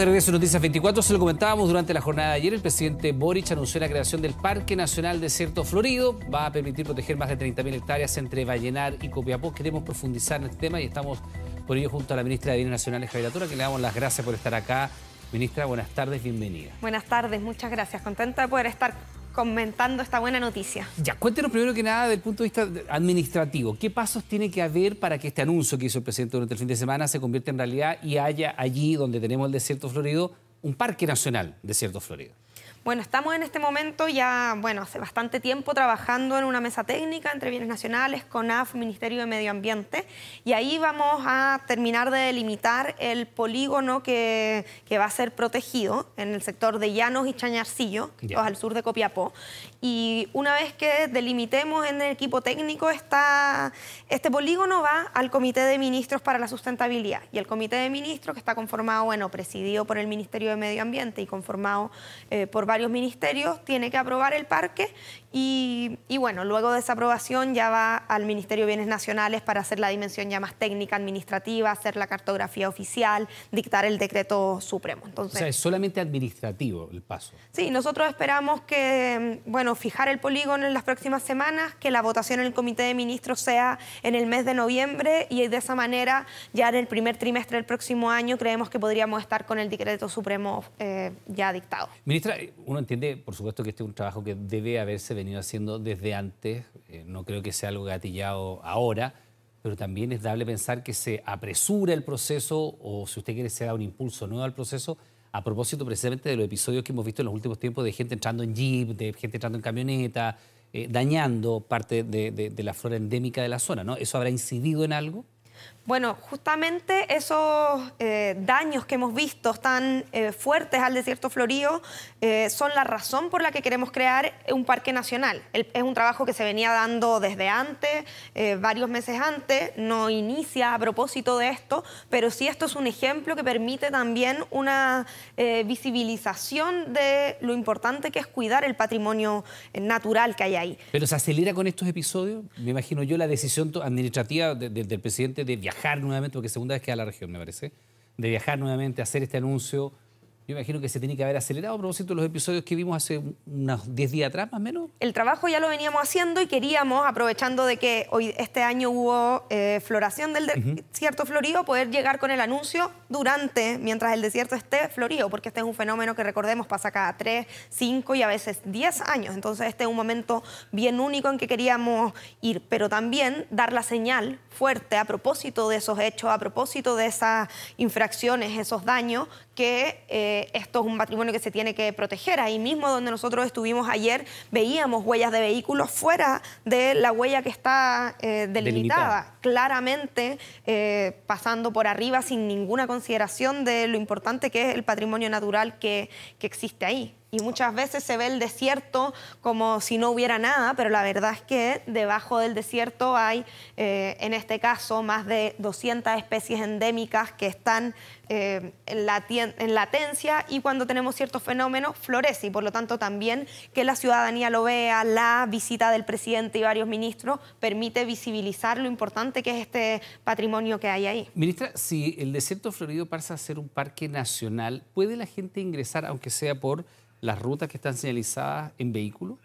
De regreso Noticias 24, se lo comentábamos durante la jornada de ayer, el presidente Boric anunció la creación del Parque Nacional Desierto Florido, va a permitir proteger más de 30.000 hectáreas entre Vallenar y Copiapó. Queremos profundizar en este tema y estamos por ello junto a la ministra de Bienes Nacionales, Javier Tora, que le damos las gracias por estar acá. Ministra, buenas tardes, bienvenida. Buenas tardes, muchas gracias, contenta de poder estar comentando esta buena noticia. Ya, cuéntenos primero que nada del punto de vista administrativo. ¿Qué pasos tiene que haber para que este anuncio que hizo el presidente durante el fin de semana se convierta en realidad y haya allí donde tenemos el desierto florido un parque nacional desierto florido? Bueno, estamos en este momento ya, bueno, hace bastante tiempo trabajando en una mesa técnica entre bienes nacionales, CONAF, Ministerio de Medio Ambiente, y ahí vamos a terminar de delimitar el polígono que, que va a ser protegido en el sector de Llanos y Chañarcillo, al sur de Copiapó. Y una vez que delimitemos en el equipo técnico, esta, este polígono va al Comité de Ministros para la Sustentabilidad. Y el Comité de Ministros, que está conformado, bueno, presidido por el Ministerio de Medio Ambiente y conformado eh, por varios ministerios, tiene que aprobar el parque y, bueno, luego de esa aprobación ya va al Ministerio de Bienes Nacionales para hacer la dimensión ya más técnica, administrativa, hacer la cartografía oficial, dictar el decreto supremo. Entonces, o sea, es solamente administrativo el paso. Sí, nosotros esperamos que, bueno, fijar el polígono en las próximas semanas, que la votación en el Comité de Ministros sea en el mes de noviembre y de esa manera ya en el primer trimestre del próximo año creemos que podríamos estar con el decreto supremo eh, ya dictado. Ministra, uno entiende, por supuesto, que este es un trabajo que debe haberse venido haciendo desde antes, eh, no creo que sea algo gatillado ahora, pero también es dable pensar que se apresura el proceso o, si usted quiere, se da un impulso nuevo al proceso a propósito precisamente de los episodios que hemos visto en los últimos tiempos de gente entrando en jeep, de gente entrando en camioneta, eh, dañando parte de, de, la flora endémica de la zona, ¿no? ¿Eso habrá incidido en algo? Bueno, justamente esos eh, daños que hemos visto tan eh, fuertes al desierto florío eh, son la razón por la que queremos crear un parque nacional. es un trabajo que se venía dando desde antes, varios meses antes, no inicia a propósito de esto, pero sí esto es un ejemplo que permite también una visibilización de lo importante que es cuidar el patrimonio natural que hay ahí. Pero se acelera con estos episodios, me imagino yo, la decisión administrativa del presidente de viajar nuevamente, porque segunda vez que a la región, me parece, de viajar nuevamente, hacer este anuncio yo imagino que se tiene que haber acelerado a propósito los episodios que vimos hace unos 10 días atrás, más o menos. El trabajo ya lo veníamos haciendo y queríamos, aprovechando de que hoy este año hubo eh, floración del desierto florido, poder llegar con el anuncio durante, mientras el desierto esté florido, porque este es un fenómeno que recordemos pasa cada 3, 5 y a veces 10 años. Entonces este es un momento bien único en que queríamos ir, pero también dar la señal fuerte a propósito de esos hechos, a propósito de esas infracciones, esos daños que... Eh, esto es un patrimonio que se tiene que proteger. Ahí mismo donde nosotros estuvimos ayer veíamos huellas de vehículos fuera de la huella que está eh, delimitada, claramente eh, pasando por arriba sin ninguna consideración de lo importante que es el patrimonio natural que existe ahí y muchas veces se ve el desierto como si no hubiera nada, pero la verdad es que debajo del desierto hay, eh, en este caso, más de 200 especies endémicas que están eh, en, en, latencia y cuando tenemos ciertos fenómenos florece y por lo tanto también que la ciudadanía lo vea, la visita del presidente y varios ministros permite visibilizar lo importante que es este patrimonio que hay ahí. Ministra, si el desierto florido pasa a ser un parque nacional, ¿puede la gente ingresar, aunque sea por las rutas que están señalizadas en vehículo?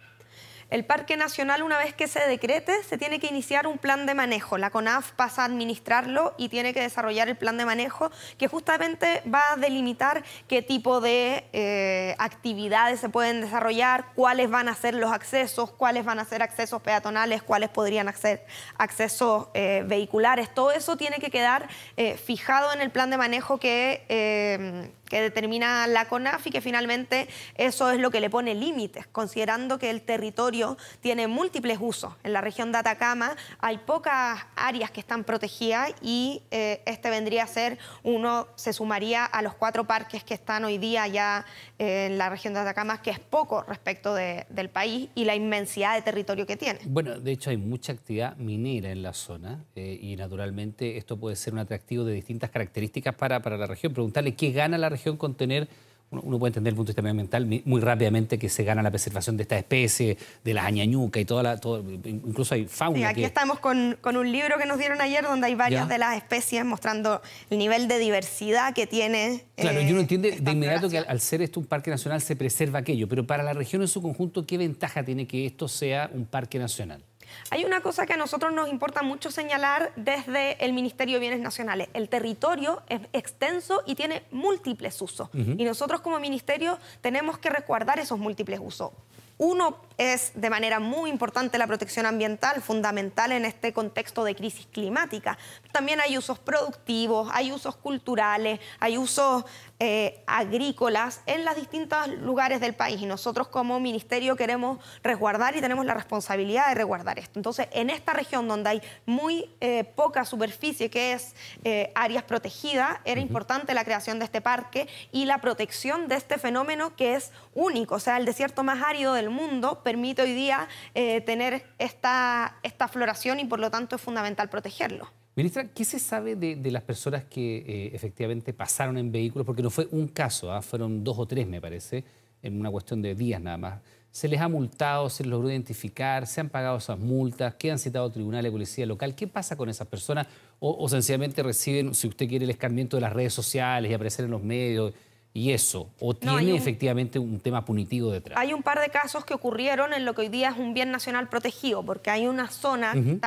El Parque Nacional, una vez que se decrete, se tiene que iniciar un plan de manejo. La CONAF pasa a administrarlo y tiene que desarrollar el plan de manejo que justamente va a delimitar qué tipo de eh, actividades se pueden desarrollar, cuáles van a ser los accesos, cuáles van a ser accesos peatonales, cuáles podrían ser accesos eh, vehiculares. Todo eso tiene que quedar eh, fijado en el plan de manejo que que determina la CONAF y que finalmente eso es lo que le pone límites, considerando que el territorio tiene múltiples usos. En la región de Atacama hay pocas áreas que están protegidas y eh, este vendría a ser uno, se sumaría a los cuatro parques que están hoy día ya eh, en la región de Atacama, que es poco respecto del país y la inmensidad de territorio que tiene. Bueno, de hecho hay mucha actividad minera en la zona eh, y naturalmente esto puede ser un atractivo de distintas características para, para la región. Preguntarle qué gana la región con tener uno, puede entender el punto de vista medioambiental muy rápidamente que se gana la preservación de esta especie, de las añañucas y toda la. Todo, incluso hay fauna. Y aquí estamos con, un libro que nos dieron ayer donde hay varias de las especies mostrando el nivel de diversidad que tiene. Claro, yo eh, no entiendo de inmediato que al, ser esto un parque nacional se preserva aquello, pero para la región en su conjunto, ¿qué ventaja tiene que esto sea un parque nacional? Hay una cosa que a nosotros nos importa mucho señalar desde el Ministerio de Bienes Nacionales. El territorio es extenso y tiene múltiples usos. Y nosotros como ministerio tenemos que resguardar esos múltiples usos. Uno es de manera muy importante la protección ambiental, fundamental en este contexto de crisis climática. También hay usos productivos, hay usos culturales, hay usos eh, agrícolas en los distintos lugares del país y nosotros como ministerio queremos resguardar y tenemos la responsabilidad de resguardar esto. Entonces, en esta región donde hay muy eh, poca superficie, que es eh, áreas protegidas, era importante la creación de este parque y la protección de este fenómeno que es único, o sea, el desierto más árido del mundo permite hoy día eh, tener esta, esta floración y por lo tanto es fundamental protegerlo. Ministra, ¿qué se sabe de, las personas que eh, efectivamente pasaron en vehículos? Porque no fue un caso, ¿ah? fueron dos o tres, me parece, en una cuestión de días nada más. ¿Se les ha multado? ¿Se les logró identificar? ¿Se han pagado esas multas? ¿Qué han citado tribunales de policía local? ¿Qué pasa con esas personas? O, sencillamente reciben, si usted quiere, el escarmiento de las redes sociales y aparecer en los medios y eso, o tiene efectivamente un tema punitivo detrás. Hay un par de casos que ocurrieron en lo que hoy día es un bien nacional protegido, porque hay una zona en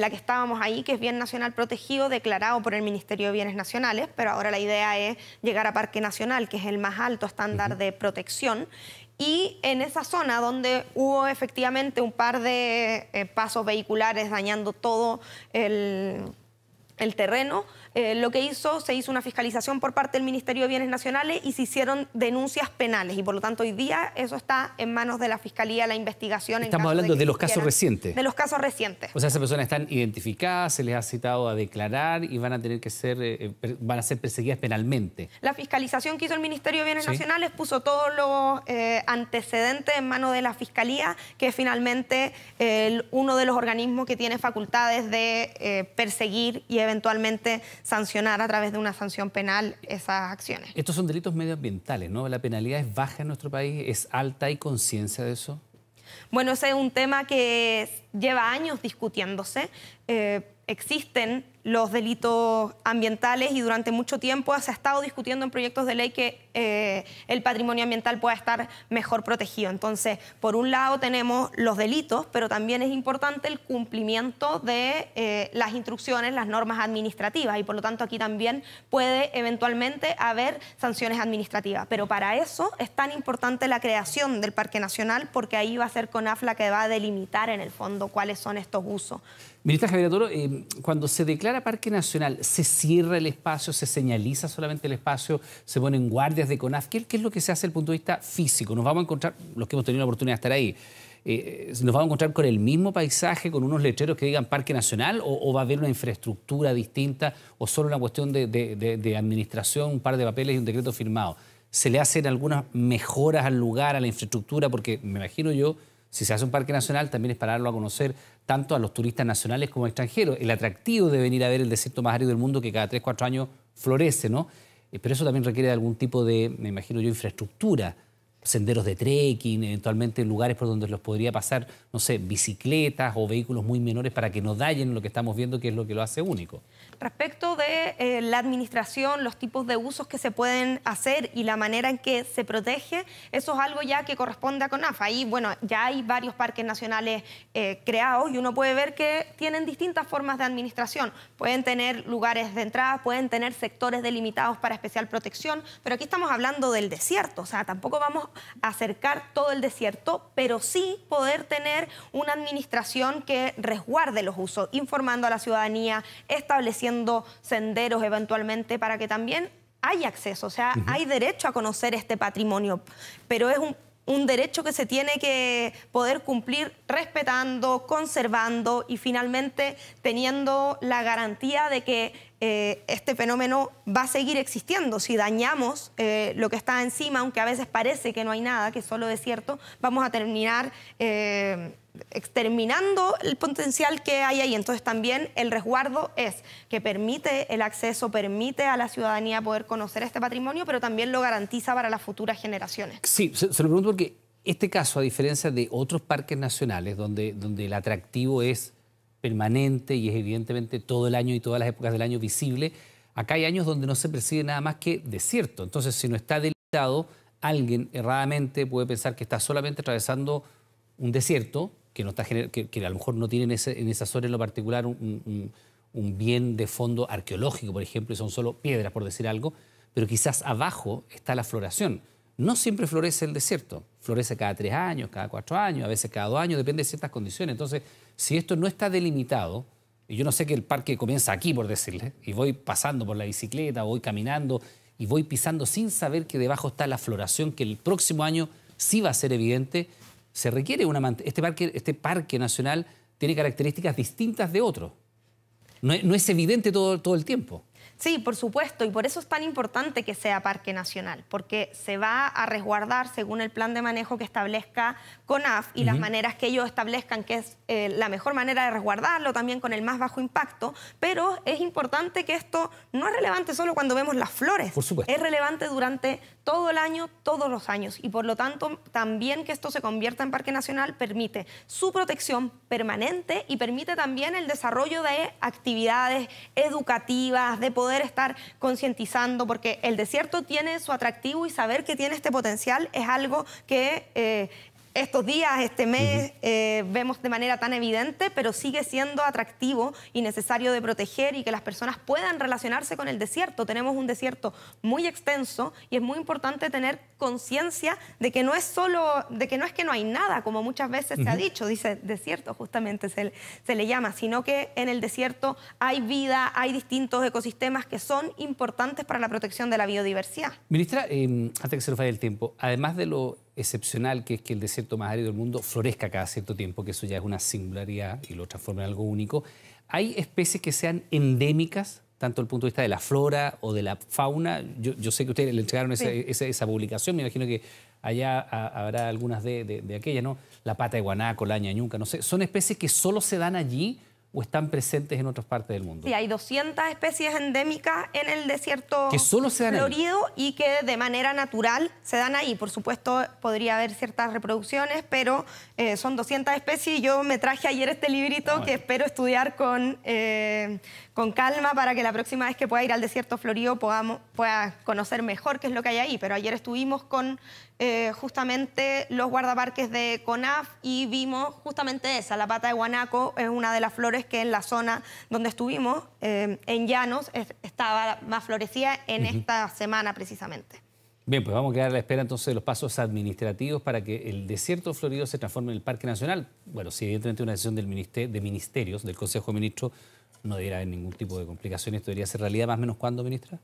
la que estábamos ahí que es bien nacional protegido declarado por el Ministerio de Bienes Nacionales, pero ahora la idea es llegar a Parque Nacional, que es el más alto estándar de protección, y en esa zona donde hubo efectivamente un par de eh, pasos vehiculares dañando todo el terreno, eh, lo que hizo, se hizo una fiscalización por parte del Ministerio de Bienes Nacionales y se hicieron denuncias penales. Y por lo tanto, hoy día eso está en manos de la Fiscalía, la investigación. Estamos hablando de, los casos recientes. De los casos recientes. O sea, esas personas están identificadas, se les ha citado a declarar y van a tener que ser, eh, eh, van a ser perseguidas penalmente. La fiscalización que hizo el Ministerio de Bienes Nacionales puso todos los antecedentes en manos de la Fiscalía, que es finalmente uno de los organismos que tiene facultades de perseguir y eventualmente sancionar a través de una sanción penal esas acciones. Estos son delitos medioambientales, ¿no? ¿La penalidad es baja en nuestro país? ¿Es alta? ¿Hay conciencia de eso? Bueno, ese es un tema que lleva años discutiéndose. Eh, existen los delitos ambientales y durante mucho tiempo se ha estado discutiendo en proyectos de ley que eh, el patrimonio ambiental pueda estar mejor protegido. Entonces, por un lado tenemos los delitos, pero también es importante el cumplimiento de eh, las instrucciones, las normas administrativas y por lo tanto aquí también puede eventualmente haber sanciones administrativas. Pero para eso es tan importante la creación del Parque Nacional porque ahí va a ser CONAF la que va a delimitar en el fondo cuáles son estos usos. Ministra Javier Toro, eh, cuando se declara Parque Nacional, ¿se cierra el espacio, se señaliza solamente el espacio, se ponen guardias de CONAF? ¿Qué, es lo que se hace desde el punto de vista físico? Nos vamos a encontrar, los que hemos tenido la oportunidad de estar ahí, eh, ¿nos vamos a encontrar con el mismo paisaje, con unos letreros que digan Parque Nacional, o, va a haber una infraestructura distinta, o solo una cuestión de administración, un par de papeles y un decreto firmado? ¿Se le hacen algunas mejoras al lugar, a la infraestructura? Porque me imagino yo si se hace un parque nacional, también es para darlo a conocer tanto a los turistas nacionales como extranjeros. El atractivo de venir a ver el desierto más árido del mundo que cada 3, 4 años florece, ¿no? Eh, pero eso también requiere algún tipo de, me imagino yo, infraestructura senderos de trekking, eventualmente lugares por donde los podría pasar, no sé, bicicletas o vehículos muy menores para que no dañen lo que estamos viendo, que es lo que lo hace único. Respecto de eh, la administración, los tipos de usos que se pueden hacer y la manera en que se protege, eso es algo ya que corresponde a CONAF. Ahí, bueno, ya hay varios parques nacionales eh, creados y uno puede ver que tienen distintas formas de administración. Pueden tener lugares de entrada, pueden tener sectores delimitados para especial protección, pero aquí estamos hablando del desierto, o sea, tampoco vamos acercar todo el desierto, pero sí poder tener una administración que resguarde los usos, informando a la ciudadanía, estableciendo senderos eventualmente para que también hay acceso, o sea, hay derecho a conocer este patrimonio, pero es un un derecho que se tiene que poder cumplir respetando, conservando y finalmente teniendo la garantía de que eh, este fenómeno va a seguir existiendo. Si dañamos eh, lo que está encima, aunque a veces parece que no hay nada, que es cierto, vamos a terminar... Eh, exterminando el potencial que hay ahí. Entonces también el resguardo es que permite el acceso, permite a la ciudadanía poder conocer este patrimonio, pero también lo garantiza para las futuras generaciones. Sí, se, lo pregunto porque este caso, a diferencia de otros parques nacionales, donde, donde el atractivo es permanente y es evidentemente todo el año y todas las épocas del año visible, acá hay años donde no se percibe nada más que desierto. Entonces, si no está delitado, alguien erradamente puede pensar que está solamente atravesando un desierto que, a lo mejor no tienen en esa zona en lo particular un, un, bien de fondo arqueológico, por ejemplo, y son solo piedras, por decir algo, pero quizás abajo está la floración. No siempre florece el desierto, florece cada tres años, cada cuatro años, a veces cada dos años, depende de ciertas condiciones. Entonces, si esto no está delimitado, y yo no sé que el parque comienza aquí, por decirle, y voy pasando por la bicicleta, voy caminando y voy pisando sin saber que debajo está la floración que el próximo año sí va a ser evidente, se requiere una este parque, este parque nacional tiene características distintas de otros. No es, evidente todo, todo el tiempo. Sí, por supuesto, y por eso es tan importante que sea parque nacional, porque se va a resguardar según el plan de manejo que establezca CONAF y las maneras que ellos establezcan, que es eh, la mejor manera de resguardarlo, también con el más bajo impacto, pero es importante que esto no es relevante solo cuando vemos las flores, es relevante durante todo el año, todos los años, y por lo tanto también que esto se convierta en parque nacional permite su protección permanente y permite también el desarrollo de actividades educativas, poder estar concientizando, porque el desierto tiene su atractivo y saber que tiene este potencial es algo que, eh, estos días, este mes, eh, vemos de manera tan evidente, pero sigue siendo atractivo y necesario de proteger y que las personas puedan relacionarse con el desierto. Tenemos un desierto muy extenso y es muy importante tener conciencia de que no es solo, de que no es que no hay nada, como muchas veces se ha dicho, dice desierto justamente se, se le llama, sino que en el desierto hay vida, hay distintos ecosistemas que son importantes para la protección de la biodiversidad. Ministra, eh, antes que se nos vaya el tiempo, además de lo excepcional que es que el desierto más árido del mundo florezca cada cierto tiempo, que eso ya es una singularidad y lo transforma en algo único. ¿Hay especies que sean endémicas, tanto desde el punto de vista de la flora o de la fauna? Yo, sé que ustedes le entregaron esa, publicación, me imagino que allá ah, habrá algunas de, de, aquellas, ¿no? La pata de guanaco, la ñañuca, no sé. ¿Son especies que solo se dan allí? o están presentes en otras partes del mundo. Sí, hay 200 especies endémicas en el desierto florido y que de manera natural se dan ahí. Por supuesto, podría haber ciertas reproducciones, pero eh, son 200 especies y yo me traje ayer este librito ah, que espero estudiar con, eh, con calma para que la próxima vez que pueda ir al desierto florido podamos, pueda conocer mejor qué es lo que hay ahí. Pero ayer estuvimos con eh, justamente los guardaparques de CONAF y vimos justamente esa, la pata de guanaco es una de las flores que en la zona donde estuvimos, eh, en Llanos, estaba más florecida en esta semana precisamente. Bien, pues vamos a quedar a la espera entonces de los pasos administrativos para que el desierto florido se transforme en el Parque Nacional. Bueno, si evidentemente una decisión de ministerios, del Consejo de Ministros, no debería haber ningún tipo de complicaciones, Esto debería ser realidad más o menos cuándo, ministra.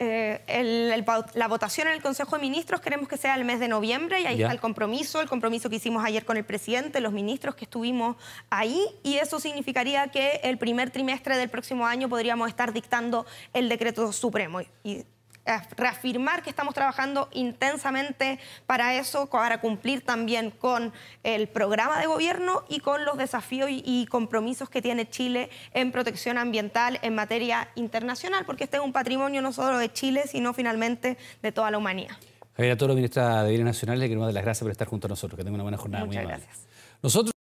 Eh, el, la votación en el Consejo de Ministros queremos que sea el mes de noviembre y ahí está el compromiso, el compromiso que hicimos ayer con el presidente, los ministros que estuvimos ahí y eso significaría que el primer trimestre del próximo año podríamos estar dictando el decreto supremo y eh, reafirmar que estamos trabajando intensamente para eso, para cumplir también con el programa de gobierno y con los desafíos y compromisos que tiene Chile en protección ambiental en materia internacional, porque este es un patrimonio no solo de Chile, sino finalmente de toda la humanidad. Javier los ministros de Bienes Nacionales, le queremos dar las gracias por estar junto a nosotros. Que tenga una buena jornada. Muchas gracias. Nosotros